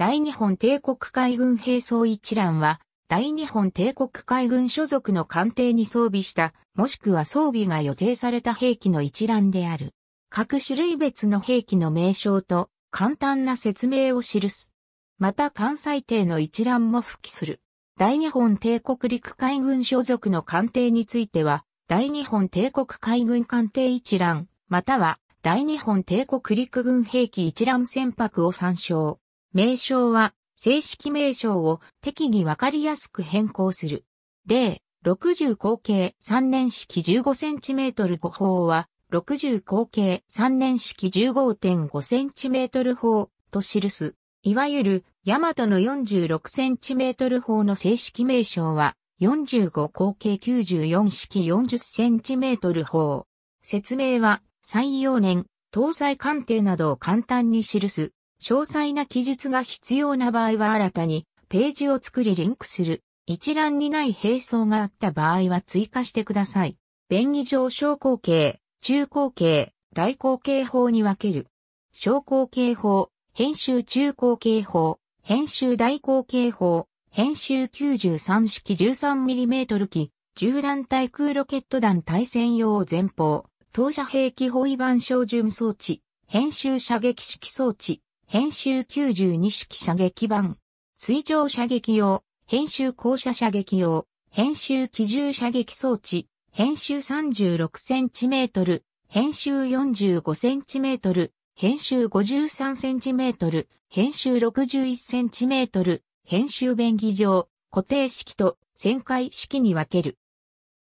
大日本帝国海軍兵装一覧は、大日本帝国海軍所属の艦艇に装備した、もしくは装備が予定された兵器の一覧である。各種類別の兵器の名称と簡単な説明を記す。また艦載艇の一覧も付記する。大日本帝国陸海軍所属の艦艇については、大日本帝国海軍艦艇一覧、または大日本帝国陸軍兵器一覧船舶を参照。名称は正式名称を適宜わかりやすく変更する。例、60口径3年式 15cm 5法は、60口径3年式 15.5cm 法と記す。いわゆる、ヤマトの 46cm 法の正式名称は、45口径94式 40cm 法。説明は、採用年、搭載鑑定などを簡単に記す。詳細な記述が必要な場合は新たにページを作りリンクする。一覧にない並走があった場合は追加してください。便宜上小口径、中口径、大口径法に分ける。小口径法、編集中口径法、編集大口径法、編集93式 13mm 機、銃弾対空ロケット弾対戦用前方、投射兵器包囲板照準装置、編集射撃式装置、編集92式射撃版、水上射撃用、編集降車射撃用、編集機銃射撃装置、編集 36cm、編集 45cm、編集 53cm、編集 61cm、編集便宜上、固定式と旋回式に分ける。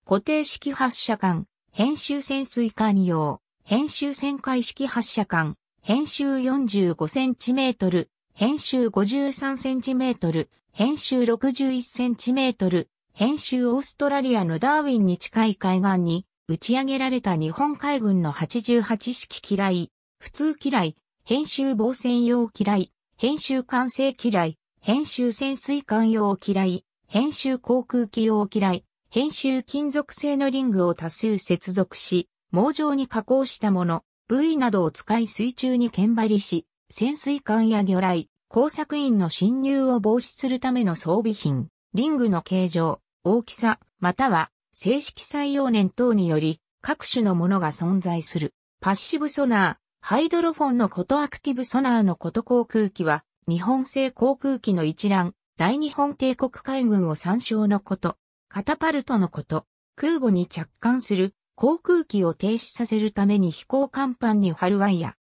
固定式発射管、編集潜水艦用、編集旋回式発射管、編集 45cm、編集 53cm、編集 61cm、編集オーストラリアのダーウィンに近い海岸に打ち上げられた日本海軍の88式嫌い、普通嫌い、編集防戦用嫌い、編集管制嫌い、編集潜水艦用嫌い、編集航空機用嫌い、編集金属製のリングを多数接続し、網状に加工したもの、ブイなどを使い水中に剣張りし、潜水艦や魚雷、工作員の侵入を防止するための装備品、リングの形状、大きさ、または正式採用年等により各種のものが存在する。パッシブソナー、ハイドロフォンのことアクティブソナーのこと航空機は、日本製航空機の一覧、大日本帝国海軍を参照のこと、カタパルトのこと、空母に着艦する航空機を停止させるために飛行甲板に貼るワイヤ。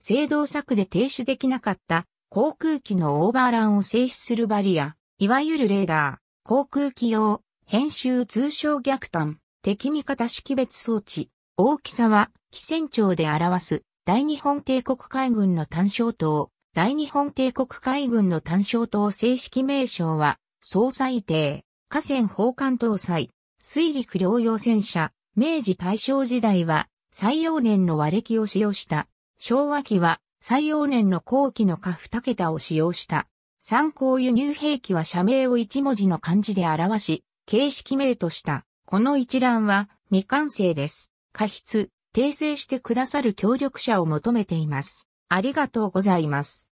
制動策で停止できなかった航空機のオーバーランを制止するバリア、いわゆるレーダー、航空機用、編集通称逆端、敵味方識別装置、大きさは、機船長で表す、大日本帝国海軍の単焦灯、大日本帝国海軍の単焦灯正式名称は、総裁艇、河川砲艦搭載、水陸両用戦車、明治大正時代は採用年の和暦を使用した。昭和期は採用年の後期の下二桁を使用した。参考輸入兵器は社名を一文字の漢字で表し、形式名とした。この一覧は未完成です。過筆、訂正してくださる協力者を求めています。ありがとうございます。